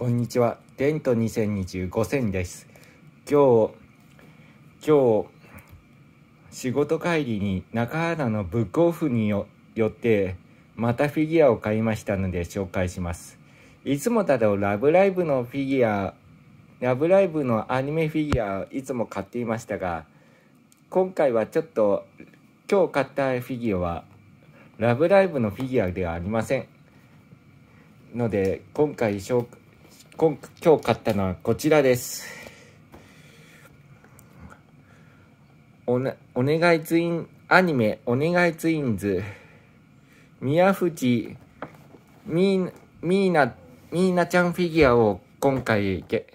こんにちは。デント2025選です。今日、今日、仕事帰りに中原のブックオフによって、またフィギュアを買いましたので紹介します。いつもだとラブライブのフィギュア、ラブライブのアニメフィギュアいつも買っていましたが、今回はちょっと、今日買ったフィギュアは、ラブライブのフィギュアではありません。ので、今回紹介、今日買ったのはこちらですおね、お願いツインアニメ「お願いツインズ」宮藤みーみーなみーなちゃんフィギュアを今回ゲ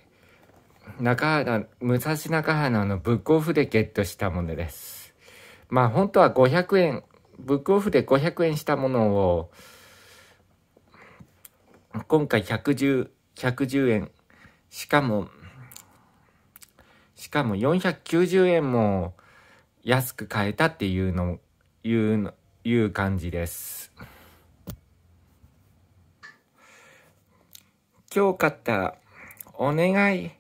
中原武蔵中原のブックオフでゲットしたものですまあ本当は500円ブックオフで500円したものを今回110 110円。しかも、しかも490円も安く買えたっていうの、いうの、いう感じです。今日買ったお願い、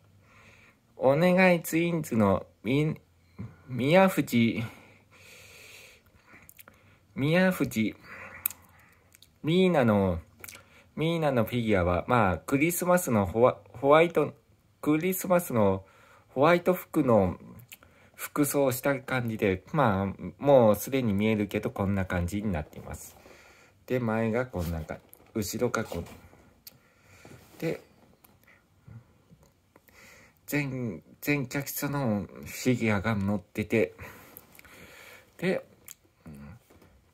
お願いツインズのみ、宮藤、宮藤、ミーナのミーナのフィギュアは、まあ、クリスマスのホワホワイト、クリスマスのホワイト服の服装をした感じで、まあ、もうすでに見えるけど、こんな感じになっています。で、前がこんな感じ。後ろがこう。で、全、全客室のフィギュアが乗ってて、で、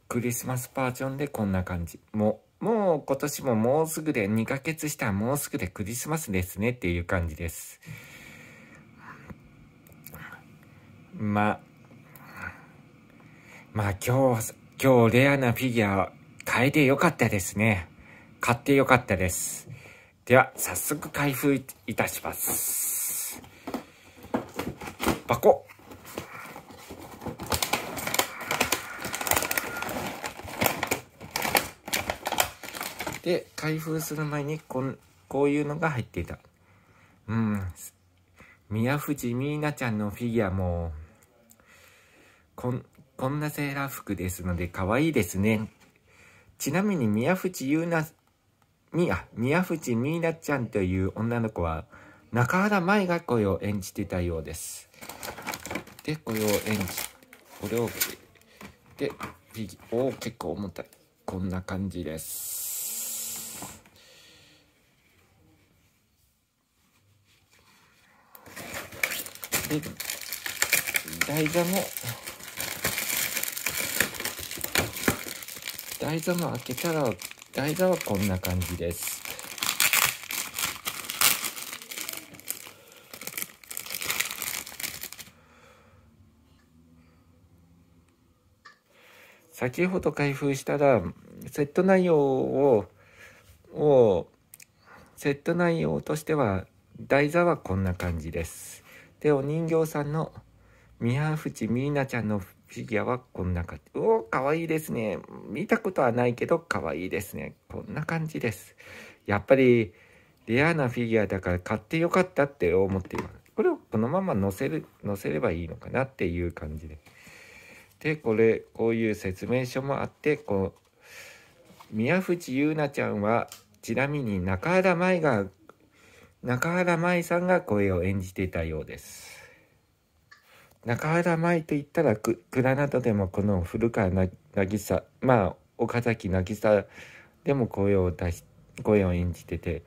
クリスマスバージョンでこんな感じ。もうもう今年ももうすぐで2ヶ月したらもうすぐでクリスマスですねっていう感じです。まあ、まあ今日、今日レアなフィギュアを買えてよかったですね。買ってよかったです。では、早速開封いたします。箱で、開封する前にこん、こういうのが入っていた。うん。宮藤美奈ちゃんのフィギュアも、こん、こんなセーラー服ですので可愛いですね。ちなみに宮藤優奈、み、あ、宮藤美奈ちゃんという女の子は、中原舞が声を演じてたようです。で、これを演じ、これを、で、フてギお結構重たい。こんな感じです。で台座も台座も開けたら台座はこんな感じです先ほど開封したらセット内容ををセット内容としては台座はこんな感じです。で、お人形さんの宮淵みーなちゃんのフィギュアはこんな感じ。お、かわいいですね。見たことはないけど、かわいいですね。こんな感じです。やっぱり、レアなフィギュアだから買ってよかったって思っています。これをこのまま載せる、載せればいいのかなっていう感じで。で、これ、こういう説明書もあって、こう、宮淵優奈ちゃんは、ちなみに中原舞が中原舞さんが声を演じていたようです。中原舞といったら蔵などでもこの古川な渚まあ岡崎渚でも声を出し声を演じてて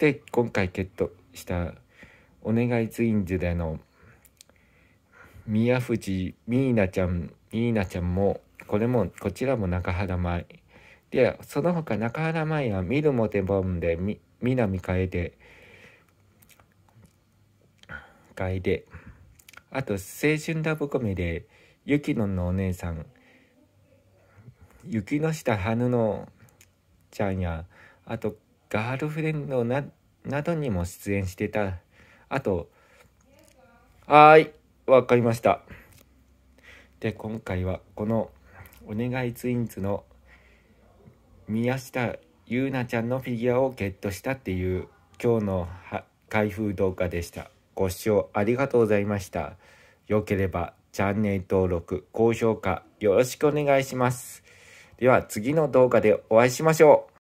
で今回ゲットした「お願いツインズ」での宮藤ミーナちゃんミーナちゃんもこれもこちらも中原舞でその他中原舞は「見るもてぼんで」で南楓楓あと青春ラブコメでゆきのんのお姉さん雪の下羽のちゃんやあとガールフレンドななどにも出演してたあとはいわかりましたで今回はこの「お願いツインズ」の宮下ゆうなちゃんのフィギュアをゲットしたっていう今日の開封動画でした。ご視聴ありがとうございました。よければチャンネル登録、高評価よろしくお願いします。では次の動画でお会いしましょう。